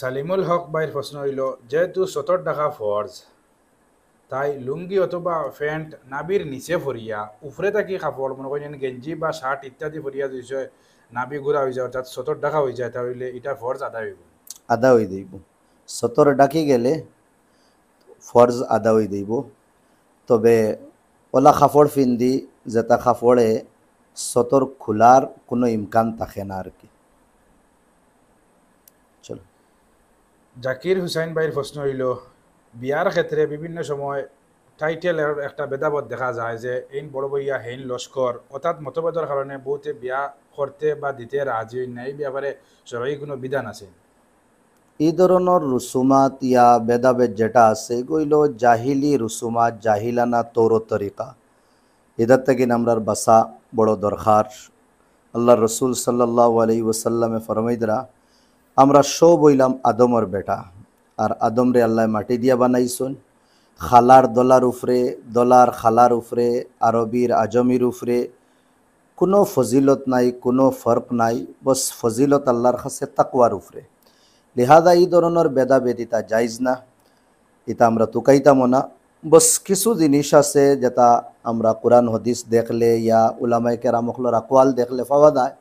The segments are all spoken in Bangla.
সালিমুল হক ভাইয়ের প্রশ্ন হইল যেহেতু সতর টাকা ফর্জ তাই লুঙ্গি অথবা প্যান্ট নাবির নিচে ফরিয়া উফরে থাকি কাপড় মনে করেন গেঞ্জি বা শার্ট ইত্যাদি ফরিয়া দিয়েছে নাবি ঘুরা হয়ে যায় অর্থাৎ সতর ডাকা হয়ে যায় তাহলে এটা ফর্জ আদা হইব আদা হয়ে দেব সতর ডাকি গেলে ফর্জ আদা হয়ে দেব তবে ওলা কাপড় ফিন্দি যেটা কাপড়ে সতর খোলার কোনো ইমকান থাকে না আর কি জাকির হুসাইন ভাইয়ের প্রশ্ন হইল বিয়ার ক্ষেত্রে বিভিন্ন সময় টাইটেলের একটা ভেদাভেদ দেখা যায় যে এইন বড় বইয়া হেইন লস্কর অর্থাৎ মতভেদর কারণে বহুতে বিয়া করতে বা দিতে রাজি নাই ব্যাপারে সবাই কোনো বিধান আছে এই ধরনের রুসুমাত ইয়া ভেদাভেদ যেটা আছে এগুলো জাহিলি রুসুমাত জাহিলানা তৌর তরিকা এদার থেকে আমরা বাসা বড় দরকার আল্লাহ রসুল সাল্লাহ আলাই ওসাল্লামে ফরমাইদরা আমরা শো বইলাম আদমর বেটা আর আদম রে আল্লাহ মাটি দিয়া বানাইছুন খালার দলার উফরে দলার খালার উফরে আরবির আজমির উফরে কোনো ফজিলত নাই কোনো ফর্ক নাই বস ফজিলত আল্লাহর কাছে তাকুয়ার উফরে লেহাদা এই ধরনের ইতা যাইজ না এটা আমরা তুকাইতাম না বস কিছু জিনিস আছে যেটা আমরা কোরআন হদিস দেখলে ইয়া উলামায় কেরামকলর আকোয়াল দেখলে ফাওয়া যায়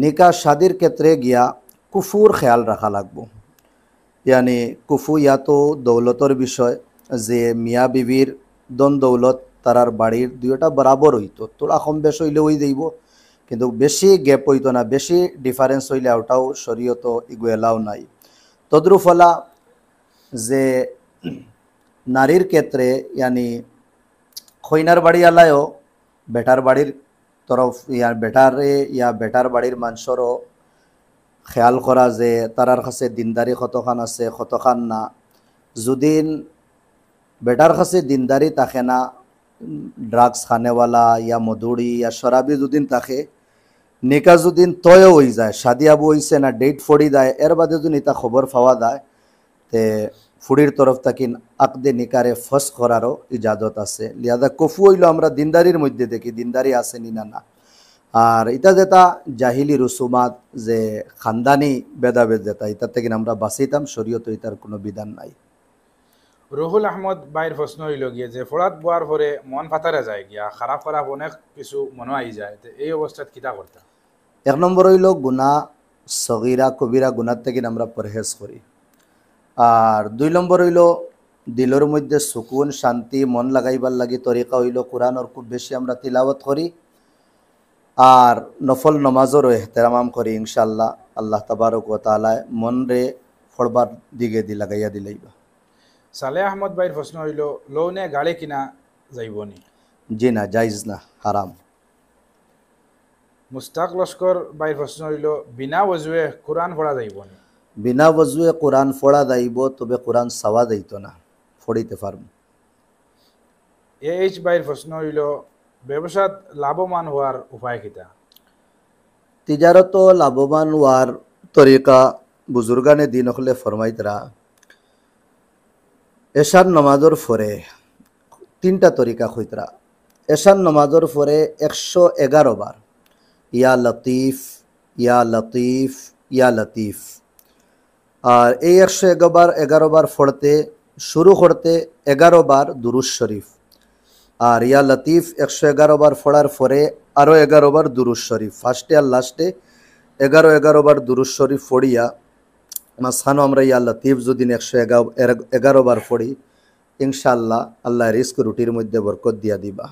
নিকা সাদির ক্ষেত্রে গিয়া কুফুর খেয়াল রাখা লাগবো ইয়ানি কুফু ইয়া তো দৌলতর বিষয় যে মিয়া বিবির দন দৌলত তারার বাড়ির দুয়োটা বরাবর হইত তোরা কম বেশ হইলে ওই দেইব কিন্তু বেশি গ্যাপ হইত না বেশি ডিফারেন্স হইলে ওটাও শরীয়ত ইগুয়েলাও নাই তদ্রুফলা যে নারীর ক্ষেত্রে ইয়ানি খৈনার বাড়ি আলায়ও বেটার বাড়ির তরফ ইয়া বেটারে ইয়া বেটার বাড়ির মানুষেরও খেয়াল করা যে তারার কাছে দিনদারি কতখান আছে কতখান না যদিন বেটার কাছে দিনদারি থাকে না ড্রাগস খানেওয়ালা ইয়া মধুরি ইয়া শরাবি যদিন থাকে নিকা যদিন তয়ও হয়ে যায় শাদি আবু না ডেট ফড়ি দেয় এর বাদে যদি এটা খবর পাওয়া যায় তে ফুড়ির তরফ তাকিন আকদে নিকারে ফস করারও ইজাদত আছে লিয়াদা কফু হইল আমরা দিনদারির মধ্যে দেখি দিনদারি আসেনি না না আর ইতা যেটা জাহিলি রসুমাত যে খানদানি ভেদাভেদ যেটা এটা থেকে আমরা বাঁচিতাম শরীয়ত এটার কোনো বিধান নাই রুহুল আহমদ বাইর প্রশ্ন হইল গিয়ে যে ফোড়াত বোয়ার পরে মন ফাতারা যায় গিয়া খারাপ খারাপ অনেক কিছু মনে আই যায় এই অবস্থাত কিতা করতাম এক নম্বর হইল গুণা সগিরা কবিরা গুণার থেকে আমরা পরহেজ করি আর দুই নম্বর হইল দিলর মধ্যে সুকুন শান্তি মন লাগাইবার লাগি তরিকা হইল কোরআন খুব বেশি আমরা তিলাবত করি আর নফল নমাজেরও এহতেরামাম করি ইনশাল্লাহ আল্লাহ তাবারক ও তালায় মন রে ফড়বার দিকে দি লাগাইয়া দিলাইবা সালে আহমদ ভাইয়ের প্রশ্ন হইল লোনে গাড়ি কিনা যাইবনি জি না যাইজ না হারাম মুস্তাক লস্কর ভাইয়ের প্রশ্ন হইল বিনা ওজুয়ে কোরআন যাইব নি বিনা ওজুয়ে কোরআন ফড়া যাইব তবে কোরআন সাওয়া যাইত না ফড়িতে পারব এ এইচ ভাইয়ের প্রশ্ন হইল ব্যবসাত লাভবান হওয়ার উপায় কিটা তিজারত লাভবান হওয়ার তরিকা বুজুর্গানে দিন হলে ফরমাইতরা এশার নমাজর ফরে তিনটা তরিকা হইতরা এশার নমাজর ফরে একশো এগারো বার ইয়া লতিফ ইয়া লতিফ ইয়া লতিফ আর এই একশো এগারো বার এগারো বার ফড়তে শুরু করতে এগারো বার দুরুজ শরীফ আর ইয়া লতিফ একশো এগারো বার ফোড়ার ফরে আরও এগারো বার দুরুজ শরীফ ফার্স্টে আর লাস্টে এগারো এগারো বার দুরুজ শরীফ ফড়িয়া সানো আমরা ইয়া লতিফ যদি একশো এগারো বার ফড়ি ইনশাল্লাহ আল্লাহ রিস্ক রুটির মধ্যে বরকত দিয়া দিবা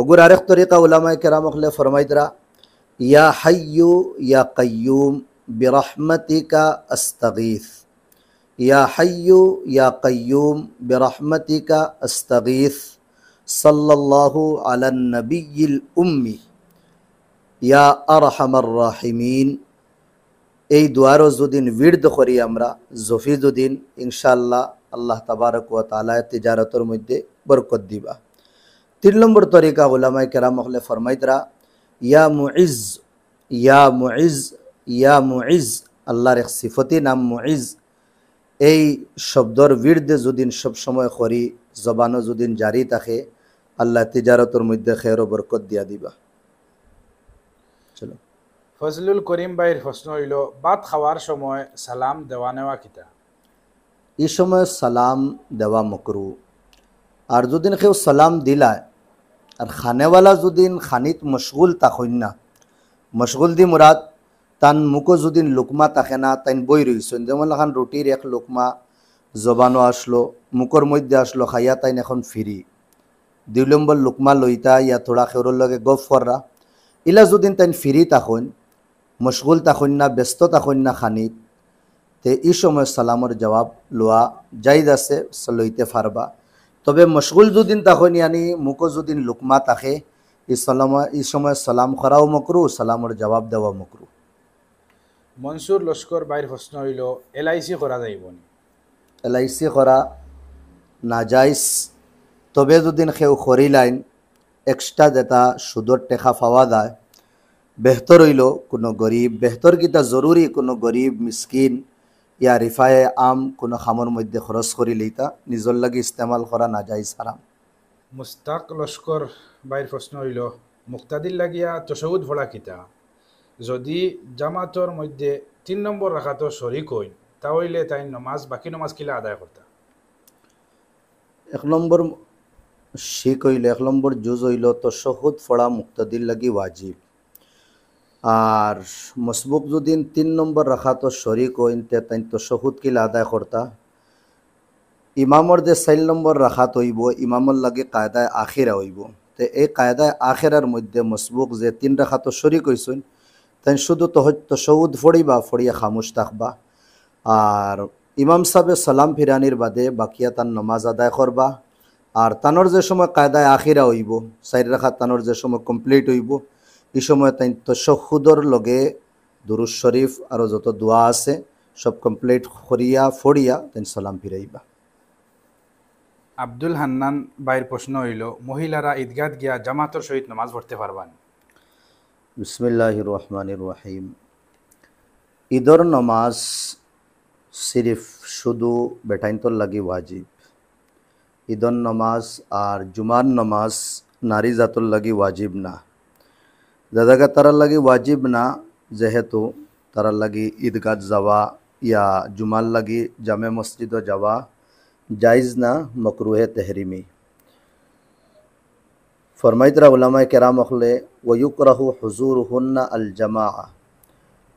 ওগুর আরেক তরিকা উলামায় কেরাম হলে ফরমাইদরা ইয়া হাইয়ু ইয়া কয়ুম বিরহমতিকা আস্তাগিফ ইয়া হাইয়ু ইয়া কয়ুম বিরহমতিকা আস্তাগিফ সাল্লাহু আলান্নবিল উম্মি ইয়া আরহামার রাহিমিন এই দুয়ারও যুদিন বীর্দ করি আমরা জফিজুদ্দিন ইনশাল্লাহ আল্লাহ তাবারক ও তালায় তিজারতর মধ্যে বরকত দিবা তিন নম্বর তরিকা ওলামাই কেরাম হলে ফরমাইতরা ইয়া মুইজ ইয়া মুইজ ইয়া মুইজ আল্লাহর এক সিফতি নাম মুইজ এই শব্দর বীরদে যদিন সবসময় করি জবানও যদিন জারি থাকে আল্লাহ তিজারতর মধ্যে খের ও বরকত দিয়া দিবা চলো ফজলুল করিম ভাইয়ের প্রশ্ন হইল বাদ খাওয়ার সময় সালাম দেওয়া নেওয়া কিতা এই সময় সালাম দেওয়া মকরু আর যদিন কেউ সালাম দিলা আর খানেওয়ালা যদিন খানিত মশগুল হইন না মশগুল দি মুরাদ তান মুখো যদিন লুকমা তাকে না তাইন বই রইছেন যেমন খান রুটির এক লুকমা জবানো আসলো মুখর মধ্যে আসলো খাইয়া তাইন এখন ফিরি দুই নম্বর লুকমা লইতা ইয়া থোড়া খেউরের লগে গফ ফররা ইলা যদিন তাইন ফিরি তাখন মশগুল তাখন না ব্যস্ত তাখন না খানিত তে ই সময় সালামর জবাব লোয়া যাইদ আছে লইতে ফারবা তবে মশগুল যদিন তাখন ইয়ানি মুখো যদিন লুকমা তাকে ই সালাম ই সময় সালাম করাও মকরু সালামর জবাব দেওয়া মকরু মনসুর লস্কর বাইর প্রশ্ন হইল এলআইসি করা যাইবনি এলআইসি করা নাজাইস তবে যদি সেও খরি লাইন এক্সট্রা যেটা সুদর টেকা পাওয়া যায় বেহতর হইল কোনো গরিব বেহতর কিতা জরুরি কোনো গরিব মিসকিন ইয়া রিফায়ে আম কোনো খামর মধ্যে খরচ করি লইতা নিজের লাগে ইস্তেমাল করা না যায় মুস্তাক লস্কর বাইর প্রশ্ন হইল মুক্তাদির লাগিয়া তসৌদ ভোলা কিতা যদি জামাতর মধ্যে তিন নম্বর রাখাতো শরিক হইন তাহলে তাই নমাজ বাকি নমাজ কিলা আদায় করতা এক নম্বর শিখ হইল এক নম্বর যুজ হইল তো সহুদ ফড়া মুক্তাদির লাগি ওয়াজিব আর মসবুক যদি তিন নম্বর রাখা তো শরিক হইনতে তাই তো সহুদ কিলা আদায় করতা ইমামর যে চাইল নম্বর রাখা হইব ইমামর লাগে কায়দায় আখেরা হইব তো এই কায়দায় আখেরার মধ্যে মসবুক যে তিন রাখা তো শরিক হইসুন তাই শুধু তো তহদ সৌদ ফড়িবা ফড়িয়া খামুশ থাকবা আর ইমাম সাহেব সালাম ফিরানির বাদে বাকিয়া তার নমাজ আদায় করবা আর তানোর যে সময় কায়দায় আখিরা হইব সাইড রাখা তানোর যে সময় কমপ্লিট হইব এই সময় তাই তসুদর লগে দুরুজ শরীফ আরও যত দোয়া আছে সব কমপ্লিট করিয়া ফড়িয়া তাই সালাম ফিরাইবা আব্দুল হান্নান বাইর প্রশ্ন হইল মহিলারা ঈদগাদ গিয়া জামাতর সহিত নামাজ পড়তে পারবান বিসমিল্লাহ রহমান রাহিম ঈদর নমাজ सिर्फ तो बेटाइनतल्लागे वाजिब ईदन नमाज और जुमान नमाज नारी जतुल्लागे वाजिब ना जदागा तरह लगे वाजिब ना जेहेतु तो तरह लगे ईदगा जावा या जुमान लगे जामे मस्जिद जावा जायज़ ना मकरूह तहरीमी फरमायतराम करामले वयुक रहु हजूर हन्ना अल जमा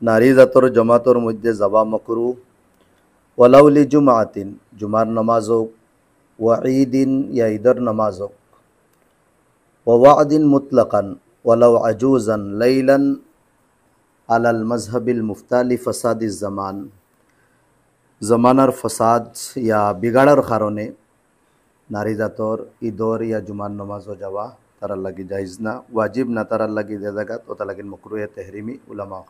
नारी जतर जमातर मध्य जवा मकरू ولولی جماعۃن جمعر نماز وق وعدین یا ادر نماز وق و دن مطلقن ولاجوزن علی المذہب المفتالى فساد الزمان زمانر فسادس يا بگاڑر ناری دا طور ادور یا جمعہ نماز و جوا تر الگی جزنہ واجب نہ تر الگى زگت و تل مكرو تحريمی علاما